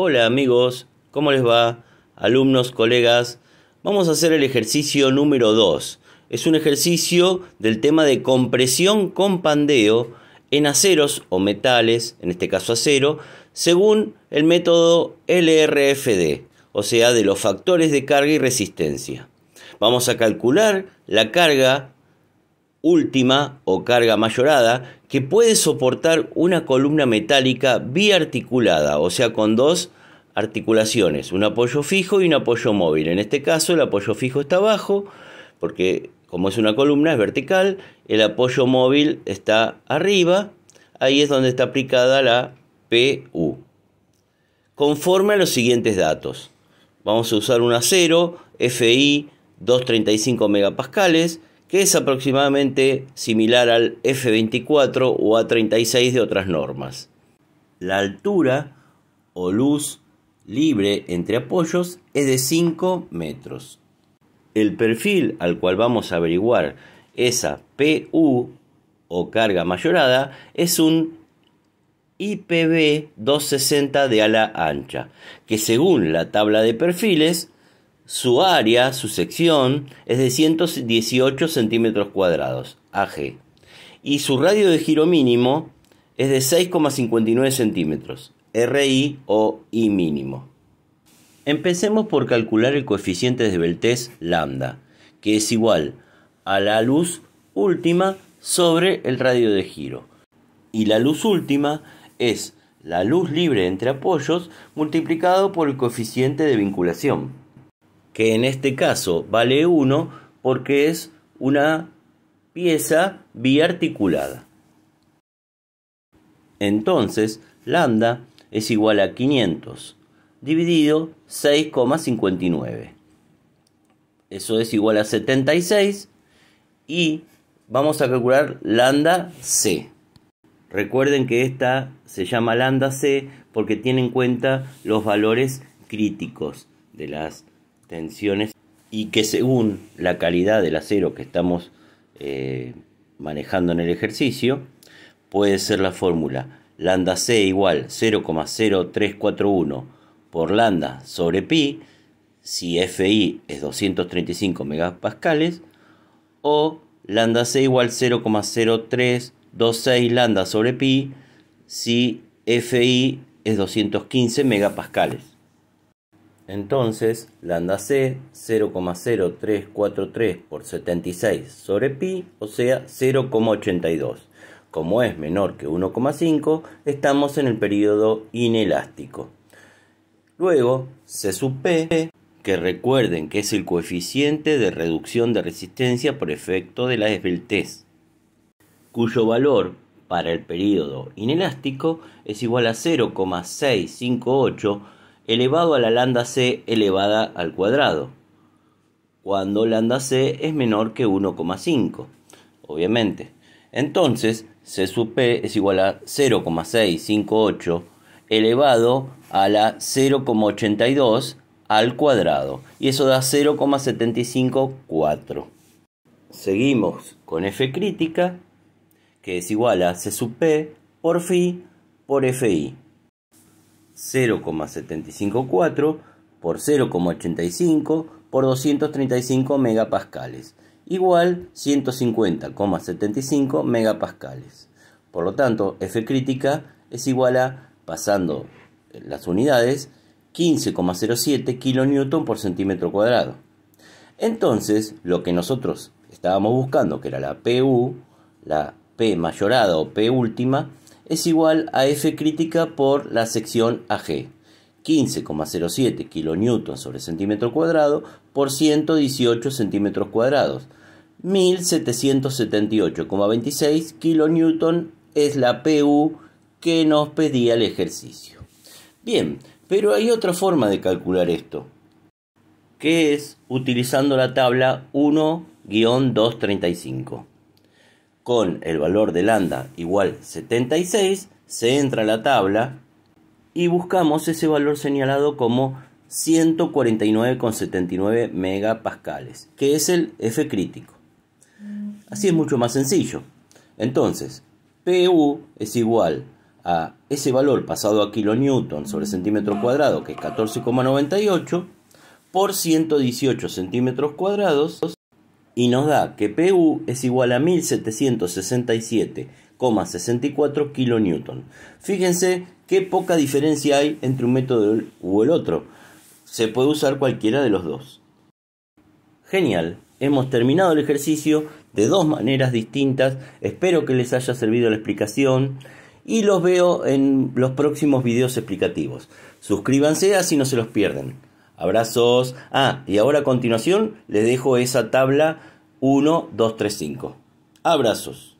Hola amigos, ¿cómo les va? Alumnos, colegas, vamos a hacer el ejercicio número 2. Es un ejercicio del tema de compresión con pandeo en aceros o metales, en este caso acero, según el método LRFD, o sea, de los factores de carga y resistencia. Vamos a calcular la carga última o carga mayorada que puede soportar una columna metálica biarticulada, o sea, con dos articulaciones, un apoyo fijo y un apoyo móvil. En este caso el apoyo fijo está abajo, porque como es una columna es vertical, el apoyo móvil está arriba, ahí es donde está aplicada la PU. Conforme a los siguientes datos. Vamos a usar un acero FI 235 megapascales que es aproximadamente similar al F24 o A36 de otras normas. La altura o luz libre entre apoyos es de 5 metros. El perfil al cual vamos a averiguar esa PU o carga mayorada es un IPB 260 de ala ancha, que según la tabla de perfiles su área, su sección, es de 118 centímetros cuadrados, AG, y su radio de giro mínimo es de 6,59 centímetros, RI o I mínimo. Empecemos por calcular el coeficiente de esbeltez lambda, que es igual a la luz última sobre el radio de giro. Y la luz última es la luz libre entre apoyos multiplicado por el coeficiente de vinculación que en este caso vale 1 porque es una pieza biarticulada. Entonces, lambda es igual a 500 dividido 6,59. Eso es igual a 76 y vamos a calcular lambda C. Recuerden que esta se llama lambda C porque tiene en cuenta los valores críticos de las tensiones y que según la calidad del acero que estamos eh, manejando en el ejercicio, puede ser la fórmula lambda C igual 0,0341 por lambda sobre pi, si Fi es 235 megapascales, o lambda C igual 0,0326 lambda sobre pi, si Fi es 215 megapascales. Entonces, lambda c 0,0343 por 76 sobre pi, o sea 0,82. Como es menor que 1,5, estamos en el periodo inelástico. Luego, C sub P, que recuerden que es el coeficiente de reducción de resistencia por efecto de la esbeltez, cuyo valor para el periodo inelástico es igual a 0,658 elevado a la lambda c elevada al cuadrado, cuando lambda c es menor que 1,5, obviamente. Entonces, c sub p es igual a 0,658 elevado a la 0,82 al cuadrado, y eso da 0,754. Seguimos con f crítica, que es igual a c sub p por Fi por fi. 0,754 por 0,85 por 235 megapascales, igual 150,75 megapascales. Por lo tanto, F crítica es igual a, pasando las unidades, 15,07 kN por centímetro cuadrado. Entonces, lo que nosotros estábamos buscando, que era la PU, la P mayorada o P última, es igual a F crítica por la sección AG. 15,07 kN sobre centímetro cuadrado por 118 centímetros cuadrados. 1778,26 kN es la PU que nos pedía el ejercicio. Bien, pero hay otra forma de calcular esto, que es utilizando la tabla 1-235 con el valor de lambda igual 76, se entra a la tabla y buscamos ese valor señalado como 149,79 megapascales, que es el F crítico. Así es mucho más sencillo. Entonces, PU es igual a ese valor pasado a kilo newton sobre centímetro cuadrado, que es 14,98, por 118 centímetros cuadrados, y nos da que PU es igual a 1767,64 kN. Fíjense qué poca diferencia hay entre un método u el otro. Se puede usar cualquiera de los dos. Genial, hemos terminado el ejercicio de dos maneras distintas. Espero que les haya servido la explicación y los veo en los próximos videos explicativos. Suscríbanse así no se los pierden. Abrazos. Ah, y ahora a continuación les dejo esa tabla 1, 2, 3, 5. Abrazos.